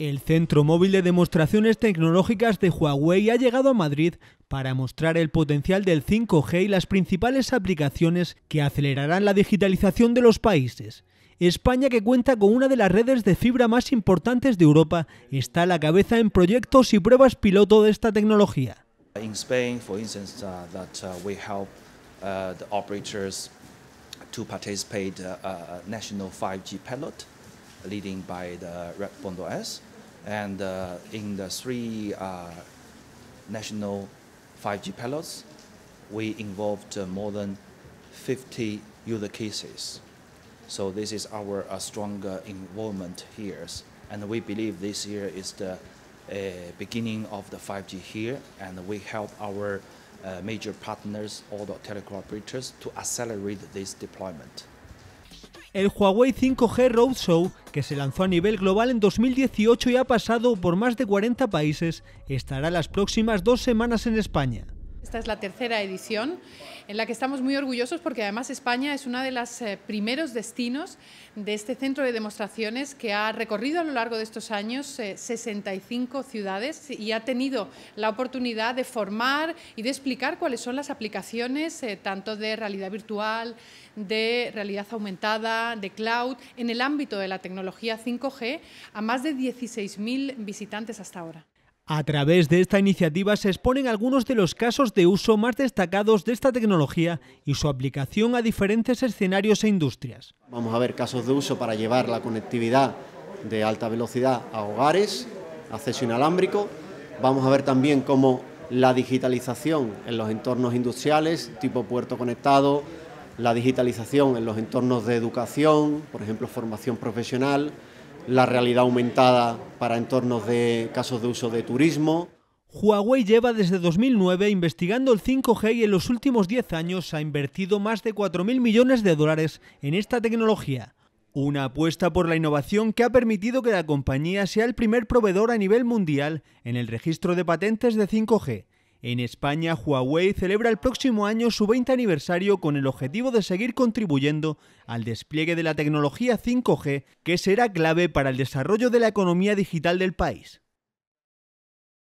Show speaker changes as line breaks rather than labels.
El Centro Móvil de Demostraciones Tecnológicas de Huawei ha llegado a Madrid para mostrar el potencial del 5G y las principales aplicaciones que acelerarán la digitalización de los países. España, que cuenta con una de las redes de fibra más importantes de Europa, está a la cabeza en proyectos y pruebas piloto de esta tecnología.
5G leading by the Red Fondo S. And uh, in the three uh, national 5G pilots, we involved uh, more than 50 user cases. So this is our uh, stronger involvement here. And we believe this year is the uh, beginning of the 5G here, and we help our uh, major partners, all the telecom operators, to accelerate this deployment.
El Huawei 5G Roadshow, que se lanzó a nivel global en 2018 y ha pasado por más de 40 países, estará las próximas dos semanas en España.
Esta es la tercera edición en la que estamos muy orgullosos porque además España es uno de los eh, primeros destinos de este centro de demostraciones que ha recorrido a lo largo de estos años 65 eh, ciudades y ha tenido la oportunidad de formar y de explicar cuáles son las aplicaciones eh, tanto de realidad virtual, de realidad aumentada, de cloud, en el ámbito de la tecnología 5G a más de 16.000 visitantes hasta ahora.
A través de esta iniciativa se exponen algunos de los casos de uso más destacados de esta tecnología y su aplicación a diferentes escenarios e industrias.
Vamos a ver casos de uso para llevar la conectividad de alta velocidad a hogares, acceso inalámbrico. Vamos a ver también cómo la digitalización en los entornos industriales, tipo puerto conectado, la digitalización en los entornos de educación, por ejemplo, formación profesional, la realidad aumentada para entornos de casos de uso de turismo.
Huawei lleva desde 2009 investigando el 5G y en los últimos 10 años ha invertido más de 4.000 millones de dólares en esta tecnología. Una apuesta por la innovación que ha permitido que la compañía sea el primer proveedor a nivel mundial en el registro de patentes de 5G. En España, Huawei celebra el próximo año su 20 aniversario con el objetivo de seguir contribuyendo al despliegue de la tecnología 5G, que será clave para el desarrollo de la economía digital del país.